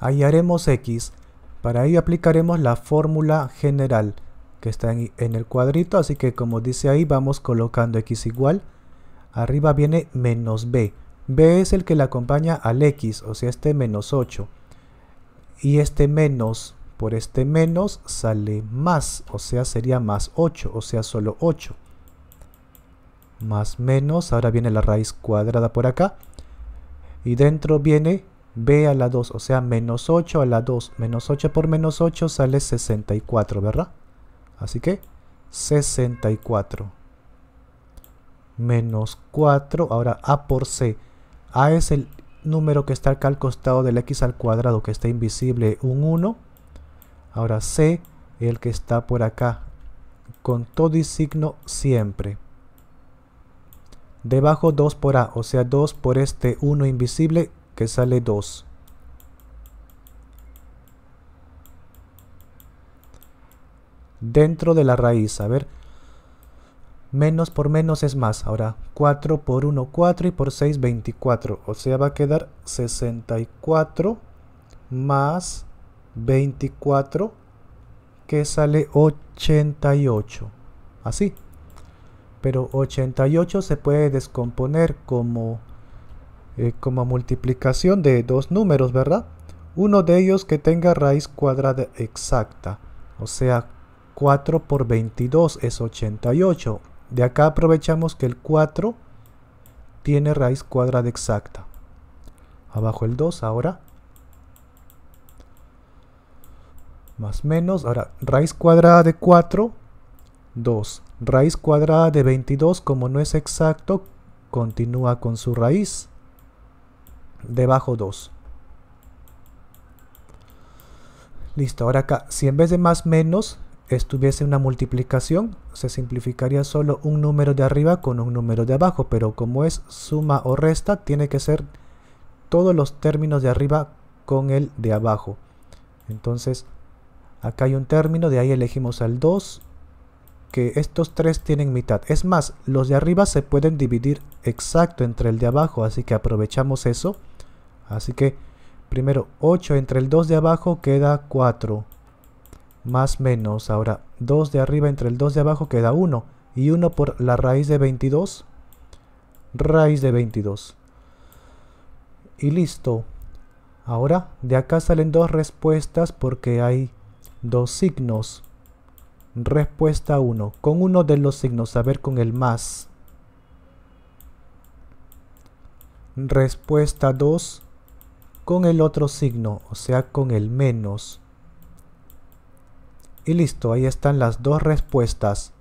hallaremos x. Para ello aplicaremos la fórmula general que está en, el cuadrito, así que como dice ahí vamos colocando x igual. Arriba viene menos b. b es el que le acompaña al x, o sea este menos 8. Y este menos por este menos sale más, o sea sería más 8, o sea solo 8. Más menos, ahora viene la raíz cuadrada por acá. Y dentro viene b a la 2, o sea, menos 8 a la 2. Menos 8 por menos 8 sale 64, ¿verdad? Así que 64. Menos 4, ahora a por c. a es el número que está acá al costado del x al cuadrado, que está invisible, un 1. Ahora c, el que está por acá, con todo y signo siempre. Debajo 2 por a, o sea, 2 por este 1 invisible, que sale 2. Dentro de la raíz, a ver, menos por menos es más. Ahora, 4 por 1, 4 y por 6, 24. O sea, va a quedar 64 más 24 que sale 88. Así. Pero 88 se puede descomponer como eh, como multiplicación de dos números, ¿verdad? Uno de ellos que tenga raíz cuadrada exacta, o sea, 4 por 22 es 88. De acá aprovechamos que el 4 tiene raíz cuadrada exacta. Abajo el 2 ahora. Más menos, ahora raíz cuadrada de 4, 2. Raíz cuadrada de 22, como no es exacto, continúa con su raíz debajo 2. Listo, ahora acá, si en vez de más menos estuviese una multiplicación, se simplificaría solo un número de arriba con un número de abajo, pero como es suma o resta, tiene que ser todos los términos de arriba con el de abajo. Entonces, acá hay un término, de ahí elegimos al 2, que estos tres tienen mitad. Es más, los de arriba se pueden dividir exacto entre el de abajo, así que aprovechamos eso. Así que primero 8 entre el 2 de abajo queda 4. Más menos. Ahora 2 de arriba entre el 2 de abajo queda 1. Y 1 por la raíz de 22. Raíz de 22. Y listo. Ahora de acá salen dos respuestas porque hay dos signos. Respuesta 1. Con uno de los signos, a ver con el más. Respuesta 2. Con el otro signo, o sea, con el menos. Y listo, ahí están las dos respuestas.